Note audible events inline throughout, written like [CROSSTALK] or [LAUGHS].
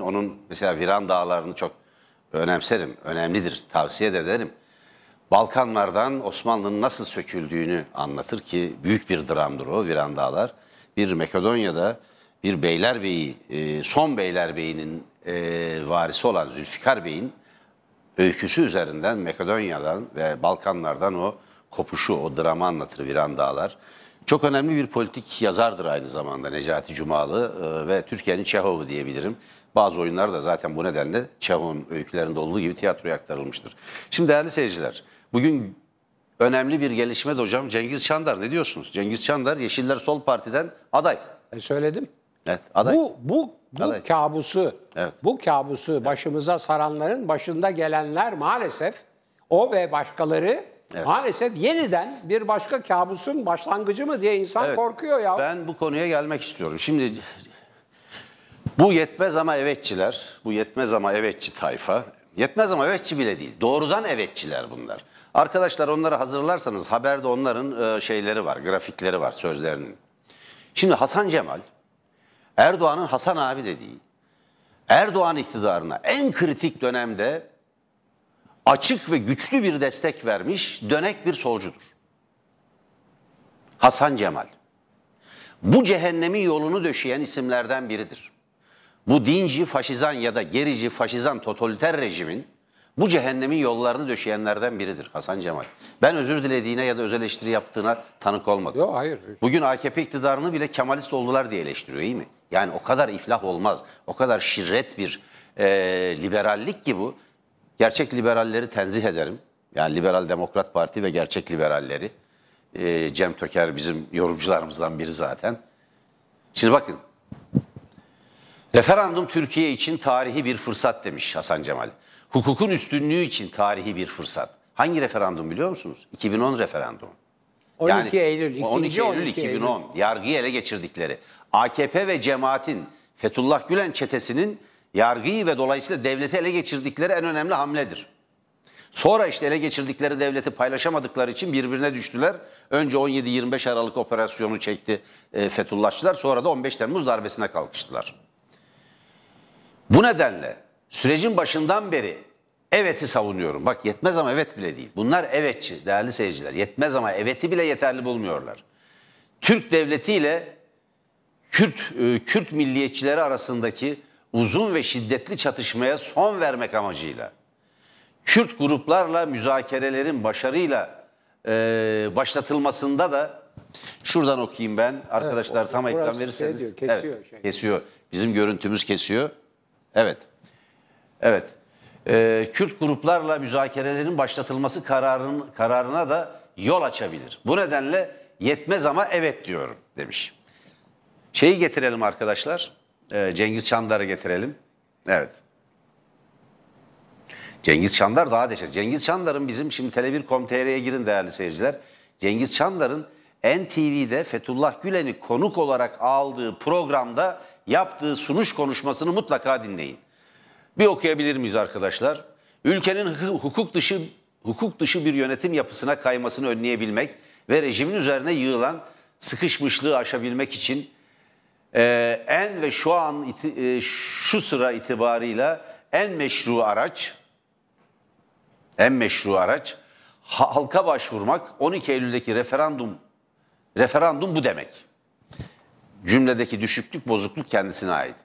Onun mesela Viran Dağları'nı çok önemserim, önemlidir, tavsiye de ederim. Balkanlardan Osmanlı'nın nasıl söküldüğünü anlatır ki büyük bir dramdır o Viran Dağlar. Bir Makedonya'da bir Beylerbeyi, e, son Beylerbeyi'nin e, varisi olan Zülfikar Bey'in öyküsü üzerinden Makedonya'dan ve Balkanlardan o kopuşu, o dramı anlatır Viran Dağlar. Çok önemli bir politik yazardır aynı zamanda Necati Cumalı e, ve Türkiye'nin Çehov'u diyebilirim. Bazı oyunlar da zaten bu nedenle Çehov'un öykülerinde olduğu gibi tiyatroya aktarılmıştır. Şimdi değerli seyirciler, bugün önemli bir gelişme de hocam Cengiz Çandar. Ne diyorsunuz? Cengiz Çandar Yeşiller Sol Parti'den aday. E söyledim. Evet, aday. Bu bu bu aday. kabusu, evet. bu kabusu evet. başımıza saranların başında gelenler maalesef o ve başkaları Evet. Maalesef yeniden bir başka kabusun başlangıcı mı diye insan evet. korkuyor ya. Ben bu konuya gelmek istiyorum. Şimdi bu yetmez ama evetçiler, bu yetmez ama evetçi tayfa, yetmez ama evetçi bile değil. Doğrudan evetçiler bunlar. Arkadaşlar onları hazırlarsanız haberde onların e, şeyleri var, grafikleri var, sözlerinin. Şimdi Hasan Cemal, Erdoğan'ın Hasan abi dediği, Erdoğan iktidarına en kritik dönemde açık ve güçlü bir destek vermiş dönek bir solcudur. Hasan Cemal. Bu cehennemin yolunu döşeyen isimlerden biridir bu dinci, faşizan ya da gerici, faşizan, totaliter rejimin bu cehennemin yollarını döşeyenlerden biridir Hasan Cemal. Ben özür dilediğine ya da öz eleştiri yaptığına tanık olmadım. Yok hayır. Bugün AKP iktidarını bile Kemalist oldular diye eleştiriyor iyi mi? Yani o kadar iflah olmaz. O kadar şirret bir e, liberallik ki bu. Gerçek liberalleri tenzih ederim. Yani Liberal Demokrat Parti ve gerçek liberalleri. E, Cem Töker bizim yorumcularımızdan biri zaten. Şimdi bakın Referandum Türkiye için tarihi bir fırsat demiş Hasan Cemal. Hukukun üstünlüğü için tarihi bir fırsat. Hangi referandum biliyor musunuz? 2010 referandum. 12 yani, Eylül. 12 Eylül 12 2010. Eylül. Yargıyı ele geçirdikleri. AKP ve cemaatin, Fethullah Gülen çetesinin yargıyı ve dolayısıyla devleti ele geçirdikleri en önemli hamledir. Sonra işte ele geçirdikleri devleti paylaşamadıkları için birbirine düştüler. Önce 17-25 Aralık operasyonu çekti e, Fethullahçılar. Sonra da 15 Temmuz darbesine kalkıştılar. Bu nedenle sürecin başından beri evet'i savunuyorum. Bak yetmez ama evet bile değil. Bunlar evetçi değerli seyirciler. Yetmez ama evet'i bile yeterli bulmuyorlar. Türk devletiyle Kürt e, Kürt milliyetçileri arasındaki uzun ve şiddetli çatışmaya son vermek amacıyla Kürt gruplarla müzakerelerin başarıyla e, başlatılmasında da şuradan okuyayım ben arkadaşlar evet, tam ekran şey verirseniz şey diyor, kesiyor, evet, şey. kesiyor bizim görüntümüz kesiyor. Evet. Evet. Ee, Kürt gruplarla müzakerelerin başlatılması kararın, kararına da yol açabilir. Bu nedenle yetmez ama evet diyorum demiş. Şeyi getirelim arkadaşlar. Ee, Cengiz Çandar'ı getirelim. Evet. Cengiz Çandar daha deşer. Cengiz Çandar'ın bizim şimdi Tele1.com.tr'ye girin değerli seyirciler. Cengiz Çandar'ın NTV'de Fethullah Gülen'i konuk olarak aldığı programda yaptığı sunuş konuşmasını mutlaka dinleyin. Bir okuyabilir miyiz arkadaşlar? Ülkenin hukuk dışı hukuk dışı bir yönetim yapısına kaymasını önleyebilmek ve rejimin üzerine yığılan sıkışmışlığı aşabilmek için e, en ve şu an iti, e, şu sıra itibarıyla en meşru araç en meşru araç halka başvurmak 12 Eylül'deki referandum referandum bu demek cümledeki düşüklük, bozukluk kendisine ait.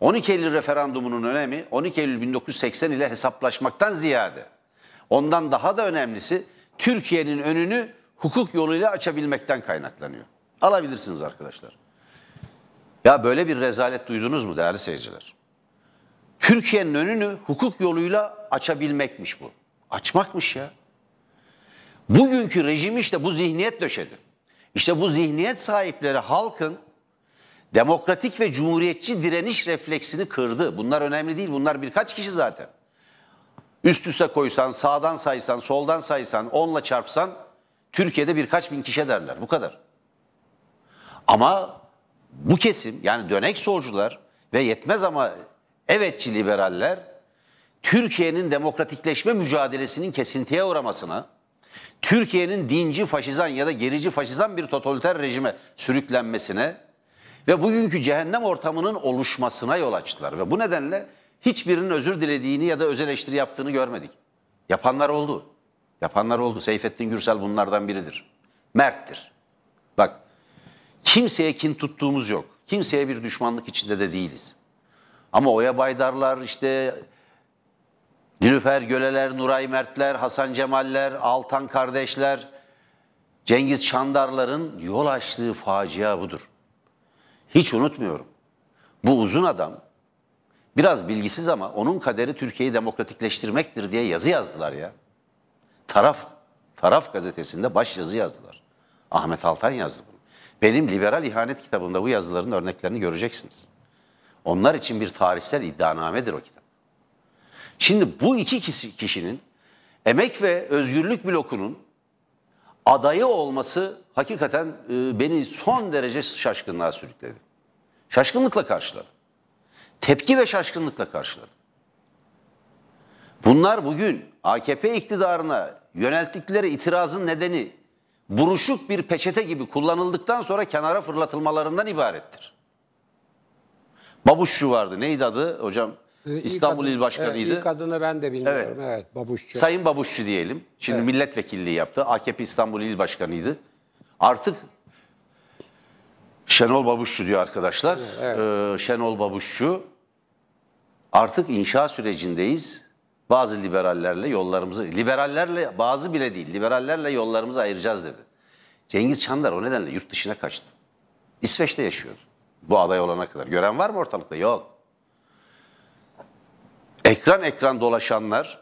12 Eylül referandumunun önemi 12 Eylül 1980 ile hesaplaşmaktan ziyade ondan daha da önemlisi Türkiye'nin önünü hukuk yoluyla açabilmekten kaynaklanıyor. Alabilirsiniz arkadaşlar. Ya böyle bir rezalet duydunuz mu değerli seyirciler? Türkiye'nin önünü hukuk yoluyla açabilmekmiş bu. Açmakmış ya. Bugünkü rejim işte bu zihniyet döşedi. İşte bu zihniyet sahipleri halkın demokratik ve cumhuriyetçi direniş refleksini kırdı. Bunlar önemli değil. Bunlar birkaç kişi zaten. Üst üste koysan, sağdan saysan, soldan saysan, onla çarpsan Türkiye'de birkaç bin kişi derler. Bu kadar. Ama bu kesim yani dönek solcular ve yetmez ama evetçi liberaller Türkiye'nin demokratikleşme mücadelesinin kesintiye uğramasına, Türkiye'nin dinci faşizan ya da gerici faşizan bir totaliter rejime sürüklenmesine ve bugünkü cehennem ortamının oluşmasına yol açtılar. Ve bu nedenle hiçbirinin özür dilediğini ya da öz eleştiri yaptığını görmedik. Yapanlar oldu. Yapanlar oldu. Seyfettin Gürsel bunlardan biridir. Merttir. Bak kimseye kin tuttuğumuz yok. Kimseye bir düşmanlık içinde de değiliz. Ama Oya Baydarlar işte Nilüfer Göleler, Nuray Mertler, Hasan Cemaller, Altan kardeşler, Cengiz Çandarların yol açtığı facia budur. Hiç unutmuyorum. Bu uzun adam biraz bilgisiz ama onun kaderi Türkiye'yi demokratikleştirmektir diye yazı yazdılar ya. Taraf, Taraf gazetesinde baş yazı yazdılar. Ahmet Altan yazdı bunu. Benim liberal ihanet kitabımda bu yazıların örneklerini göreceksiniz. Onlar için bir tarihsel iddianamedir o kitap. Şimdi bu iki kişinin emek ve özgürlük blokunun adayı olması hakikaten e, beni son derece şaşkınlığa sürükledi. Şaşkınlıkla karşıladı. Tepki ve şaşkınlıkla karşıladı. Bunlar bugün AKP iktidarına yönelttikleri itirazın nedeni buruşuk bir peçete gibi kullanıldıktan sonra kenara fırlatılmalarından ibarettir. Babuşçu vardı. Neydi adı hocam? Ee, İstanbul İl Başkanı'ydı. Evet, kadını ben de bilmiyorum. Evet. evet Babuşçu. Sayın Babuşçu diyelim. Şimdi evet. milletvekilliği yaptı. AKP İstanbul İl Başkanı'ydı. Artık Şenol Babuşçu diyor arkadaşlar. Evet. Ee, Şenol Babuşçu artık inşa sürecindeyiz. Bazı liberallerle yollarımızı, liberallerle bazı bile değil, liberallerle yollarımızı ayıracağız dedi. Cengiz Çandar o nedenle yurt dışına kaçtı. İsveç'te yaşıyor. Bu aday olana kadar. Gören var mı ortalıkta? Yok ekran ekran dolaşanlar.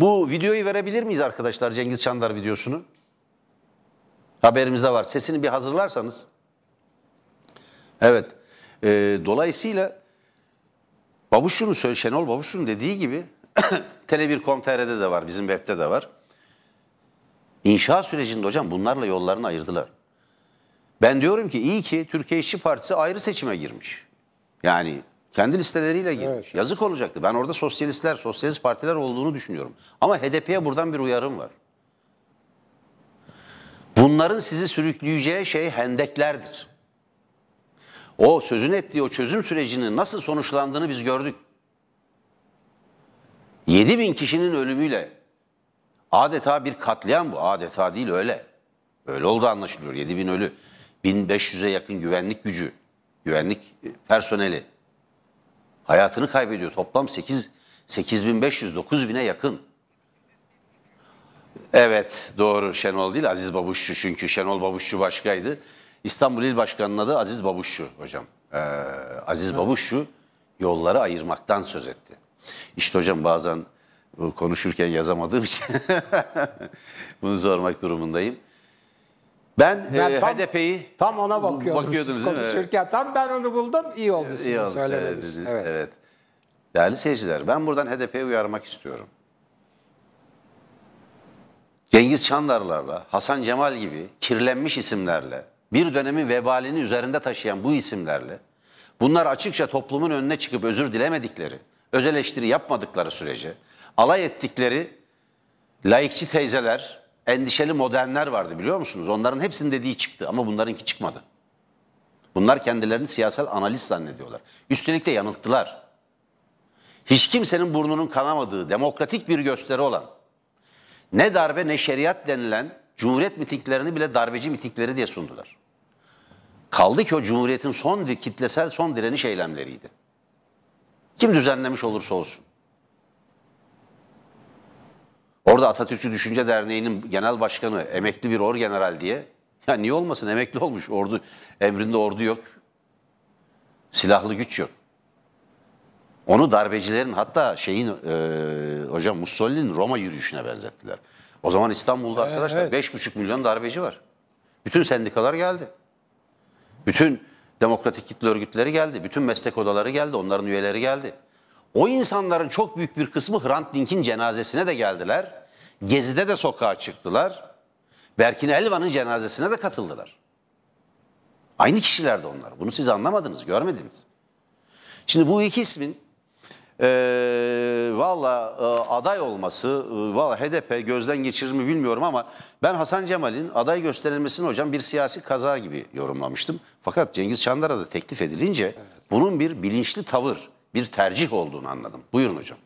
Bu videoyu verebilir miyiz arkadaşlar Cengiz Çandar videosunu? Haberimizde var. Sesini bir hazırlarsanız. Evet. E, dolayısıyla Babuşçu'nun, söyle Şenol Babuş'un dediği gibi [CLEARS THROAT] Tele1.com.tr'de de var, bizim web'te de var. İnşa sürecinde hocam bunlarla yollarını ayırdılar. Ben diyorum ki iyi ki Türkiye İşçi Partisi ayrı seçime girmiş. Yani kendi listeleriyle girmiş. Evet. Yazık olacaktı. Ben orada sosyalistler, sosyalist partiler olduğunu düşünüyorum. Ama HDP'ye buradan bir uyarım var. Bunların sizi sürükleyeceği şey hendeklerdir. O sözün ettiği o çözüm sürecinin nasıl sonuçlandığını biz gördük. 7 bin kişinin ölümüyle adeta bir katliam bu. Adeta değil öyle. Öyle oldu anlaşılıyor. 7 bin ölü. 1500'e yakın güvenlik gücü, güvenlik personeli hayatını kaybediyor. Toplam 8 8500-9000'e yakın. Evet doğru Şenol değil Aziz Babuşçu çünkü Şenol Babuşçu başkaydı. İstanbul İl Başkanı'nın adı Aziz Babuşçu hocam. Ee, Aziz evet. Babuşçu yolları ayırmaktan söz etti. İşte hocam bazen konuşurken yazamadığım için [LAUGHS] bunu sormak durumundayım. Ben, ben e, HDP'yi tam ona bakıyordum. bakıyordunuz değil mi? Tam ben onu buldum. İyi oldu sizin İyi oldu, söylemeniz. Evet, evet. Değerli seyirciler ben buradan HDP'yi uyarmak istiyorum. Cengiz Çandarlar'la, Hasan Cemal gibi kirlenmiş isimlerle, bir dönemin vebalini üzerinde taşıyan bu isimlerle, bunlar açıkça toplumun önüne çıkıp özür dilemedikleri, öz eleştiri yapmadıkları sürece, alay ettikleri laikçi teyzeler, endişeli modernler vardı biliyor musunuz? Onların hepsinin dediği çıktı ama bunlarınki çıkmadı. Bunlar kendilerini siyasal analist zannediyorlar. Üstelik de yanılttılar. Hiç kimsenin burnunun kanamadığı demokratik bir gösteri olan ne darbe ne şeriat denilen cumhuriyet mitinglerini bile darbeci mitingleri diye sundular. Kaldı ki o cumhuriyetin son kitlesel son direniş eylemleriydi. Kim düzenlemiş olursa olsun. Orada Atatürkçü Düşünce Derneği'nin genel başkanı emekli bir or general diye. Ya niye olmasın emekli olmuş ordu emrinde ordu yok. Silahlı güç yok. Onu darbecilerin hatta şeyin e, hocam Mussolini'nin Roma yürüyüşüne benzettiler. O zaman İstanbul'da evet, arkadaşlar evet. 5,5 milyon darbeci var. Bütün sendikalar geldi. Bütün demokratik kitle örgütleri geldi. Bütün meslek odaları geldi. Onların üyeleri geldi. O insanların çok büyük bir kısmı Hrant Dink'in cenazesine de geldiler. Gezi'de de sokağa çıktılar. Berkin Elvan'ın cenazesine de katıldılar. Aynı kişilerdi onlar. Bunu siz anlamadınız, görmediniz. Şimdi bu iki ismin e, valla e, aday olması, e, valla HDP gözden geçirir mi bilmiyorum ama ben Hasan Cemal'in aday gösterilmesini hocam bir siyasi kaza gibi yorumlamıştım. Fakat Cengiz Çandar'a da teklif edilince evet. bunun bir bilinçli tavır bir tercih olduğunu anladım. Buyurun hocam.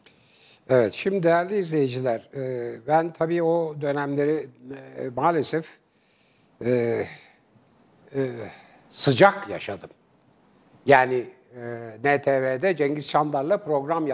Evet şimdi değerli izleyiciler e, ben tabii o dönemleri e, maalesef e, sıcak yaşadım. Yani NTV'de Cengiz Çandar'la program